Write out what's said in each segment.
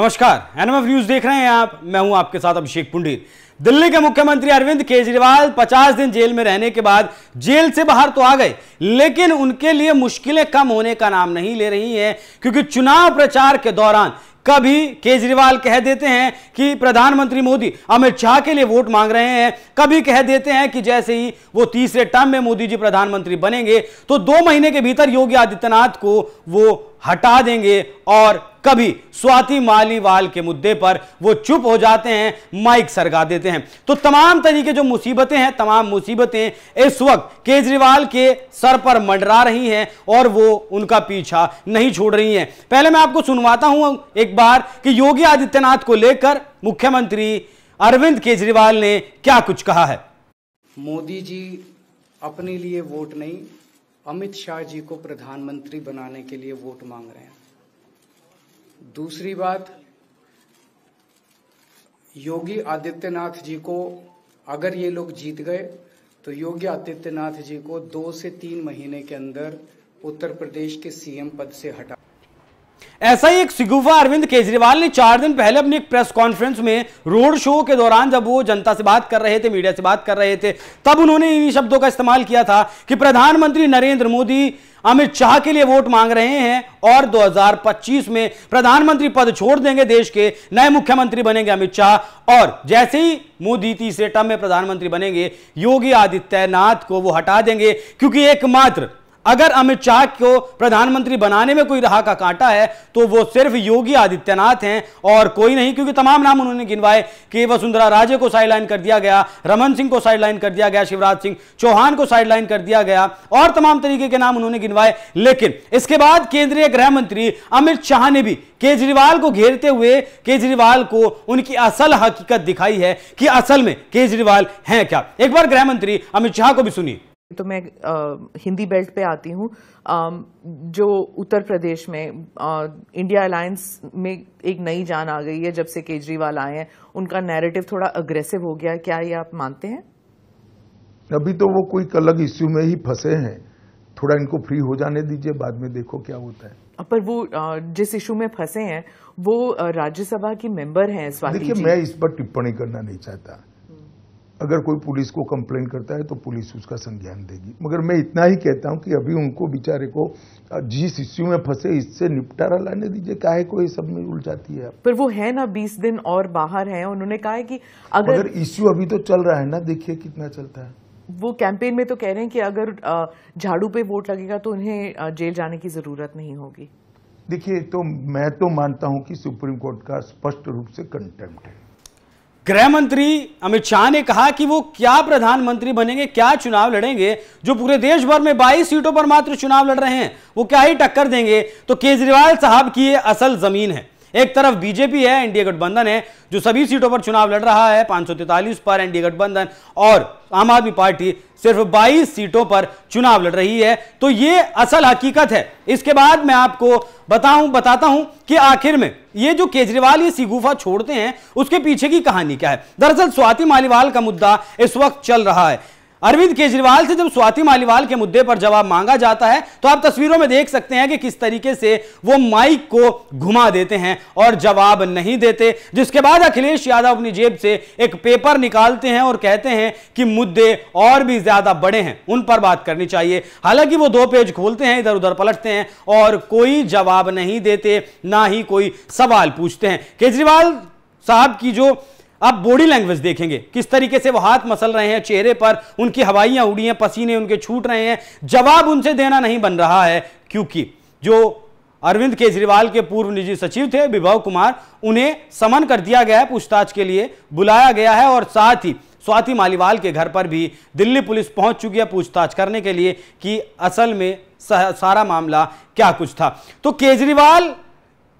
नमस्कार NMF news देख रहे हैं आप मैं हूं आपके साथ अभिषेक पुंडीर दिल्ली के मुख्यमंत्री अरविंद केजरीवाल 50 दिन जेल में रहने के बाद जेल से बाहर तो आ गए लेकिन उनके लिए मुश्किलें कम होने का नाम नहीं ले रही हैं क्योंकि चुनाव प्रचार के दौरान कभी केजरीवाल कह देते हैं कि प्रधानमंत्री मोदी अमित शाह के लिए वोट मांग रहे हैं कभी कह देते हैं कि जैसे ही वो तीसरे टर्म में मोदी जी प्रधानमंत्री बनेंगे तो दो महीने के भीतर योगी आदित्यनाथ को वो हटा देंगे और कभी स्वाति मालीवाल के मुद्दे पर वो चुप हो जाते हैं माइक सरगा देते हैं तो तमाम तरीके जो मुसीबतें हैं तमाम मुसीबतें इस वक्त केजरीवाल के सर पर मंडरा रही हैं और वो उनका पीछा नहीं छोड़ रही हैं पहले मैं आपको सुनवाता हूं एक बार कि योगी आदित्यनाथ को लेकर मुख्यमंत्री अरविंद केजरीवाल ने क्या कुछ कहा है मोदी जी अपने लिए वोट नहीं अमित शाह जी को प्रधानमंत्री बनाने के लिए वोट मांग रहे हैं दूसरी बात योगी आदित्यनाथ जी को अगर ये लोग जीत गए तो योगी आदित्यनाथ जी को दो से तीन महीने के अंदर उत्तर प्रदेश के सीएम पद से हटा ऐसा ही एक सिगुफा अरविंद केजरीवाल ने चार दिन पहले अपनी एक प्रेस कॉन्फ्रेंस में रोड शो के दौरान जब वो जनता से बात कर रहे थे मीडिया से बात कर रहे थे तब उन्होंने इन शब्दों का इस्तेमाल किया था कि प्रधानमंत्री नरेंद्र मोदी अमित शाह के लिए वोट मांग रहे हैं और 2025 में प्रधानमंत्री पद छोड़ देंगे देश के नए मुख्यमंत्री बनेंगे अमित शाह और जैसे ही मोदी तीसरे टर्म में प्रधानमंत्री बनेंगे योगी आदित्यनाथ को वो हटा देंगे क्योंकि एकमात्र अगर अमित शाह को प्रधानमंत्री बनाने में कोई रहा का कांटा है तो वो सिर्फ योगी आदित्यनाथ हैं और कोई नहीं क्योंकि तमाम नाम उन्होंने गिनवाए कि वसुंधरा राजे को साइडलाइन कर दिया गया रमन सिंह को साइडलाइन कर दिया गया शिवराज सिंह चौहान को साइडलाइन कर दिया गया और तमाम तरीके के नाम उन्होंने गिनवाए लेकिन इसके बाद केंद्रीय गृह मंत्री अमित शाह ने भी केजरीवाल को घेरते हुए केजरीवाल को उनकी असल हकीकत दिखाई है कि असल में केजरीवाल हैं क्या एक बार गृह मंत्री अमित शाह को भी सुनिए तो मैं आ, हिंदी बेल्ट पे आती हूँ जो उत्तर प्रदेश में आ, इंडिया अलायंस में एक नई जान आ गई है जब से केजरीवाल आए हैं उनका नैरेटिव थोड़ा अग्रेसिव हो गया क्या ये आप मानते हैं अभी तो वो कोई अलग इश्यू में ही फंसे हैं थोड़ा इनको फ्री हो जाने दीजिए बाद में देखो क्या होता है पर वो जिस इशू में फंसे हैं वो राज्यसभा की मेंबर हैं देखिए मैं इस पर टिप्पणी करना नहीं चाहता अगर कोई पुलिस को कंप्लेन करता है तो पुलिस उसका संज्ञान देगी मगर मैं इतना ही कहता हूं कि अभी उनको बेचारे को जिस इश्यू में फंसे इससे निपटारा लाने दीजिए काहे को ये सब में उलझाती है पर वो है ना बीस दिन और बाहर है उन्होंने कहा है कि अगर, अगर इश्यू अभी तो चल रहा है ना देखिए कितना चलता है वो कैंपेन में तो कह रहे हैं कि अगर झाड़ू पे वोट लगेगा तो उन्हें जेल जाने की जरूरत नहीं होगी देखिए तो मैं तो मानता हूं कि सुप्रीम कोर्ट का स्पष्ट रूप से कंटेम्प्ट है गृहमंत्री अमित शाह ने कहा कि वो क्या प्रधानमंत्री बनेंगे क्या चुनाव लड़ेंगे जो पूरे देश भर में 22 सीटों पर मात्र चुनाव लड़ रहे हैं वो क्या ही टक्कर देंगे तो केजरीवाल साहब की ये असल जमीन है एक तरफ बीजेपी है एनडीए गठबंधन है जो सभी सीटों पर चुनाव लड़ रहा है पांच पर एनडीए गठबंधन और आम आदमी पार्टी सिर्फ 22 सीटों पर चुनाव लड़ रही है तो ये असल हकीकत है इसके बाद मैं आपको बताऊं बताता हूं कि आखिर में ये जो केजरीवाल ये सीगुफा छोड़ते हैं उसके पीछे की कहानी क्या है दरअसल स्वाति मालीवाल का मुद्दा इस वक्त चल रहा है अरविंद केजरीवाल से जब स्वाति मालीवाल के मुद्दे पर जवाब मांगा जाता है तो आप तस्वीरों में देख सकते हैं कि किस तरीके से वो माइक को घुमा देते हैं और जवाब नहीं देते जिसके बाद अखिलेश यादव अपनी जेब से एक पेपर निकालते हैं और कहते हैं कि मुद्दे और भी ज्यादा बड़े हैं उन पर बात करनी चाहिए हालांकि वो दो पेज खोलते हैं इधर उधर पलटते हैं और कोई जवाब नहीं देते ना ही कोई सवाल पूछते हैं केजरीवाल साहब की जो आप बॉडी लैंग्वेज देखेंगे किस तरीके से वो हाथ मसल रहे हैं चेहरे पर उनकी हवाइयां उड़ी हैं पसीने उनके छूट रहे हैं जवाब उनसे देना नहीं बन रहा है क्योंकि जो अरविंद केजरीवाल के पूर्व निजी सचिव थे विभव कुमार उन्हें समन कर दिया गया है पूछताछ के लिए बुलाया गया है और साथ ही स्वाति मालीवाल के घर पर भी दिल्ली पुलिस पहुंच चुकी है पूछताछ करने के लिए कि असल में सारा मामला क्या कुछ था तो केजरीवाल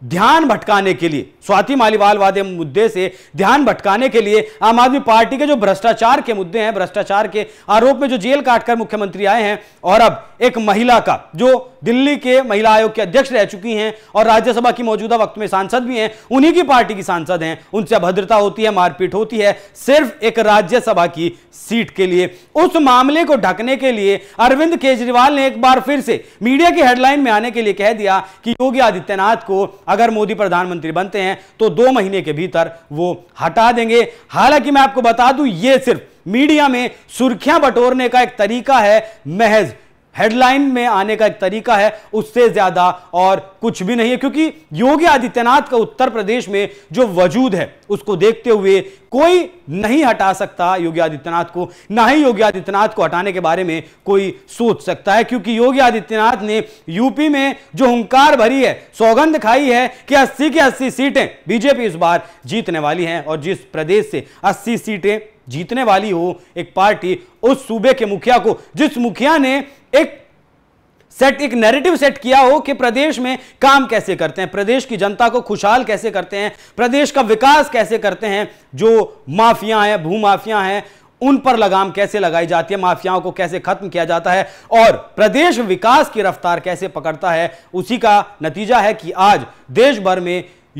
ध्यान भटकाने के लिए स्वाति मालीवाल वादे मुद्दे से ध्यान भटकाने के लिए आम आदमी पार्टी के जो भ्रष्टाचार के मुद्दे हैं भ्रष्टाचार के आरोप में जो जेल काटकर मुख्यमंत्री आए हैं और अब एक महिला का जो दिल्ली के महिला आयोग के अध्यक्ष रह चुकी हैं और राज्यसभा की मौजूदा वक्त में सांसद भी हैं उन्हीं की पार्टी की सांसद हैं उनसे अभद्रता होती है मारपीट होती है सिर्फ एक राज्यसभा की सीट के लिए उस मामले को ढकने के लिए अरविंद केजरीवाल ने एक बार फिर से मीडिया की हेडलाइन में आने के लिए कह दिया कि योगी आदित्यनाथ को अगर मोदी प्रधानमंत्री बनते हैं तो दो महीने के भीतर वो हटा देंगे हालांकि मैं आपको बता दूं ये सिर्फ मीडिया में सुर्खियां बटोरने का एक तरीका है महज हेडलाइन में आने का एक तरीका है उससे ज्यादा और कुछ भी नहीं है क्योंकि योगी आदित्यनाथ का उत्तर प्रदेश में जो वजूद है उसको देखते हुए कोई नहीं हटा सकता योगी आदित्यनाथ को ना ही योगी आदित्यनाथ को हटाने के बारे में कोई सोच सकता है क्योंकि योगी आदित्यनाथ ने यूपी में जो हंकार भरी है सौगंध खाई है कि 80 की 80 सीटें बीजेपी इस बार जीतने वाली हैं और जिस प्रदेश से 80 सीटें जीतने वाली हो एक पार्टी उस सूबे के मुखिया को जिस मुखिया ने एक सेट एक नैरेटिव सेट किया हो कि प्रदेश में काम कैसे करते हैं प्रदेश की जनता को खुशहाल कैसे करते हैं प्रदेश का विकास कैसे करते हैं जो माफिया हैं भूमाफिया हैं उन पर लगाम कैसे लगाई जाती है माफियाओं को कैसे खत्म किया जाता है और प्रदेश विकास की रफ्तार कैसे पकड़ता है उसी का नतीजा है कि आज देश भर में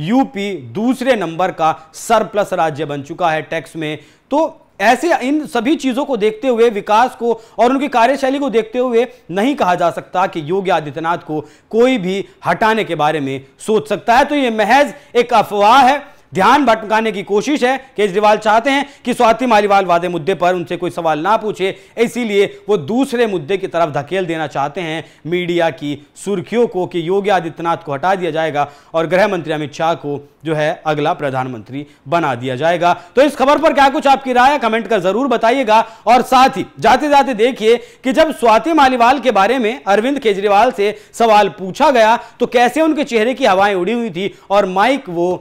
यूपी दूसरे नंबर का सरप्लस राज्य बन चुका है टैक्स में तो ऐसे इन सभी चीजों को देखते हुए विकास को और उनकी कार्यशैली को देखते हुए नहीं कहा जा सकता कि योगी आदित्यनाथ को कोई भी हटाने के बारे में सोच सकता है तो यह महज एक अफवाह है ध्यान भटकाने की कोशिश है केजरीवाल चाहते हैं कि स्वाति मालीवाल वादे मुद्दे पर उनसे कोई सवाल ना पूछे इसीलिए वो दूसरे मुद्दे की तरफ धकेल देना चाहते हैं मीडिया की सुर्खियों को कि योगी आदित्यनाथ को हटा दिया जाएगा और गृह मंत्री अमित शाह को जो है अगला प्रधानमंत्री बना दिया जाएगा तो इस खबर पर क्या कुछ आपकी राय कमेंट कर जरूर बताइएगा और साथ ही जाते जाते देखिए कि जब स्वाति मालीवाल के बारे में अरविंद केजरीवाल से सवाल पूछा गया तो कैसे उनके चेहरे की हवाएं उड़ी हुई थी और माइक वो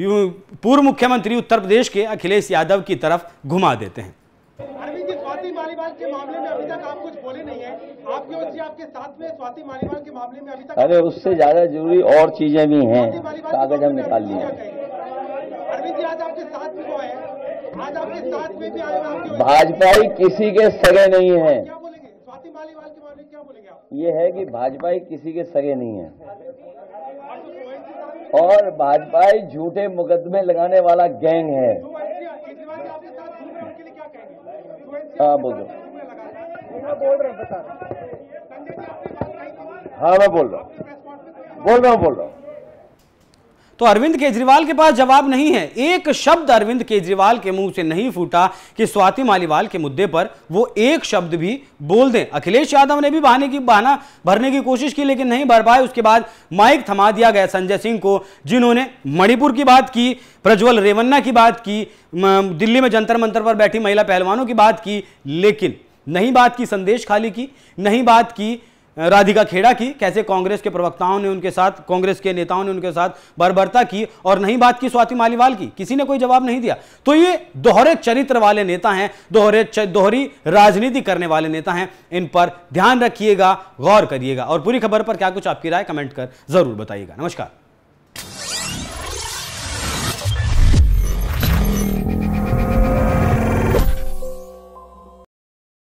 पूर्व मुख्यमंत्री उत्तर प्रदेश के अखिलेश यादव की तरफ घुमा देते हैं अरे उससे ज्यादा जरूरी और चीजें भी हैं कागज हम निकाल लिए भाजपा ही किसी के सगे नहीं है ये है कि भाजपा ही किसी के सगे नहीं है और भाजपा झूठे मुकदमे लगाने वाला गैंग है तो तो हाँ बोल दो तो हाँ मैं बोल रहा हूँ बोल रहा हूँ बोल रहा हूँ तो अरविंद केजरीवाल के पास जवाब नहीं है एक शब्द अरविंद केजरीवाल के मुंह से नहीं फूटा कि स्वाति मालीवाल के मुद्दे पर वो एक शब्द भी बोल दें अखिलेश यादव ने भी बहाने की बहाना भरने की कोशिश की लेकिन नहीं भर पाए उसके बाद माइक थमा दिया गया संजय सिंह को जिन्होंने मणिपुर की बात की प्रज्वल रेवन्ना की बात की दिल्ली में जंतर मंतर पर बैठी महिला पहलवानों की बात की लेकिन नहीं बात की संदेश खाली की नहीं बात की राधिका खेड़ा की कैसे कांग्रेस के प्रवक्ताओं ने उनके साथ कांग्रेस के नेताओं ने उनके साथ बर्बरता की और नहीं बात की स्वाति मालीवाल की किसी ने कोई जवाब नहीं दिया तो ये दोहरे चरित्र वाले नेता हैं दोहरे दोहरी राजनीति करने वाले नेता हैं इन पर ध्यान रखिएगा गौर करिएगा और पूरी खबर पर क्या कुछ आपकी राय कमेंट कर जरूर बताइएगा नमस्कार